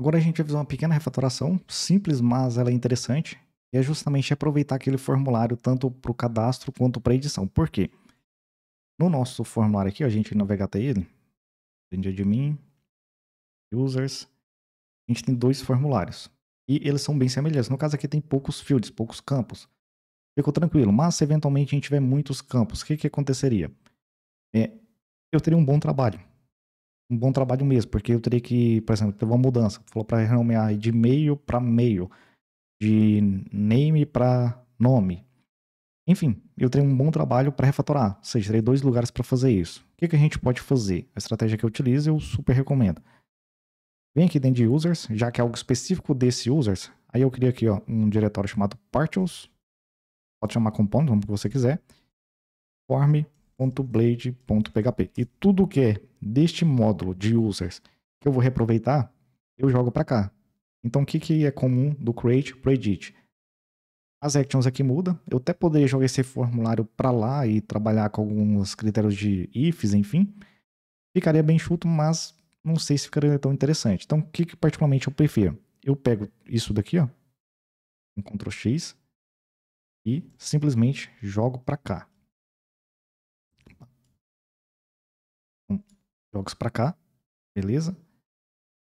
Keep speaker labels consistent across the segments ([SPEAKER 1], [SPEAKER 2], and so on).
[SPEAKER 1] Agora a gente vai fazer uma pequena refatoração, simples, mas ela é interessante, e é justamente aproveitar aquele formulário tanto para o cadastro quanto para a edição. Por quê? No nosso formulário aqui, a gente navega até ele, de admin, users, a gente tem dois formulários. E eles são bem semelhantes. No caso aqui tem poucos fields, poucos campos. Ficou tranquilo, mas se eventualmente a gente tiver muitos campos, o que, que aconteceria? É, eu teria um bom trabalho um bom trabalho mesmo, porque eu teria que, por exemplo, teve uma mudança, falou para renomear de meio para meio, de name para nome. Enfim, eu tenho um bom trabalho para refatorar, ou seja, terei dois lugares para fazer isso. O que, que a gente pode fazer? A estratégia que eu utilizo eu super recomendo. Vem aqui dentro de users, já que é algo específico desse users, aí eu crio aqui ó, um diretório chamado partials, pode chamar component, como você quiser, form blade.php. E tudo que é deste módulo de users que eu vou reaproveitar, eu jogo para cá. Então o que, que é comum do create para edit? As actions aqui mudam. Eu até poderia jogar esse formulário para lá e trabalhar com alguns critérios de ifs, enfim. Ficaria bem chuto, mas não sei se ficaria tão interessante. Então o que, que particularmente eu prefiro? Eu pego isso daqui, ó, um Ctrl X, e simplesmente jogo para cá. jogos para cá, beleza?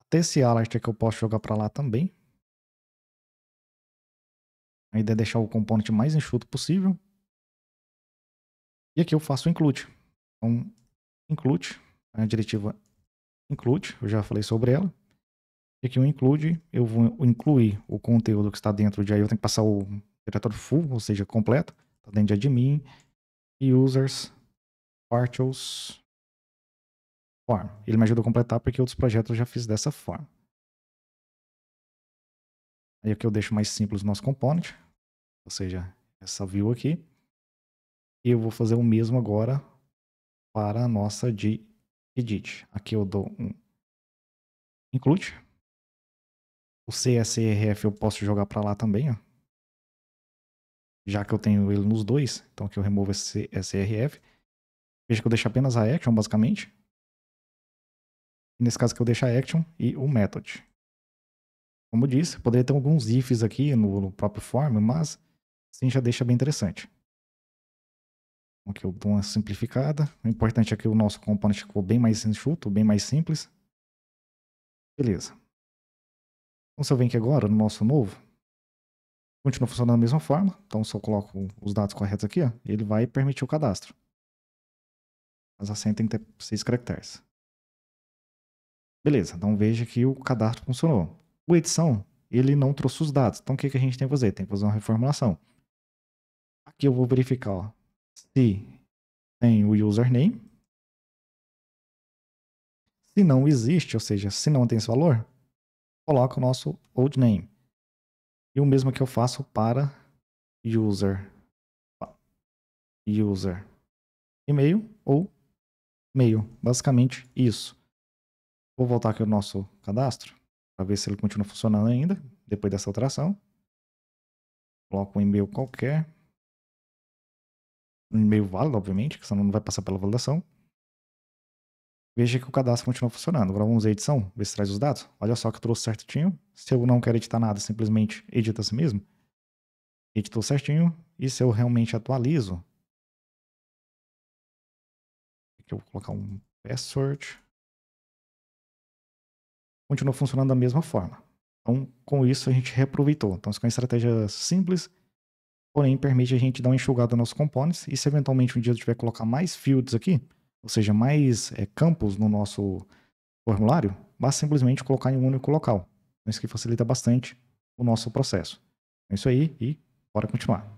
[SPEAKER 1] Até esse Alastor que eu posso jogar para lá também. A ideia é deixar o componente mais enxuto possível. E aqui eu faço o include. Então, include, a diretiva include, eu já falei sobre ela. E aqui o include, eu vou incluir o conteúdo que está dentro de aí, eu tenho que passar o diretório full, ou seja, completo, está dentro de admin, e users, partials, forma. Ele me ajudou a completar porque outros projetos eu já fiz dessa forma. Aí aqui eu deixo mais simples o nosso component, ou seja, essa é view aqui. E eu vou fazer o mesmo agora para a nossa de edit. Aqui eu dou um include. O CSRF eu posso jogar para lá também, ó. Já que eu tenho ele nos dois, então aqui eu removo esse CSRF. Veja que eu deixo apenas a action, basicamente. Nesse caso aqui eu deixo a action e o method. Como eu disse, poderia ter alguns ifs aqui no, no próprio form, mas assim já deixa bem interessante. Aqui eu dou uma simplificada. O importante é que o nosso componente ficou bem mais enxuto, bem mais simples. Beleza. Então se eu venho aqui agora no nosso novo, continua funcionando da mesma forma. Então se eu coloco os dados corretos aqui, ó, ele vai permitir o cadastro. Mas a senha tem que ter 6 caracteres. Beleza, então veja que o cadastro funcionou. O edição, ele não trouxe os dados. Então o que, que a gente tem que fazer? Tem que fazer uma reformulação. Aqui eu vou verificar ó, se tem o username. Se não existe, ou seja, se não tem esse valor, coloca o nosso old name. E o mesmo que eu faço para user, user, e-mail ou mail. Basicamente isso. Vou voltar aqui no nosso cadastro para ver se ele continua funcionando ainda depois dessa alteração. Coloco um e-mail qualquer. Um e-mail válido, obviamente, que senão não vai passar pela validação. Veja que o cadastro continua funcionando. Agora vamos à edição, ver se traz os dados. Olha só que trouxe certinho. Se eu não quero editar nada, simplesmente edita a si mesmo. Editou certinho. E se eu realmente atualizo, aqui eu vou colocar um password continua funcionando da mesma forma. Então, com isso, a gente reaproveitou. Então, isso é uma estratégia simples, porém permite a gente dar uma enxugada nos nossos componentes. e se eventualmente um dia eu tiver que colocar mais fields aqui, ou seja, mais é, campos no nosso formulário, basta simplesmente colocar em um único local. Então, isso que facilita bastante o nosso processo. É isso aí e bora continuar.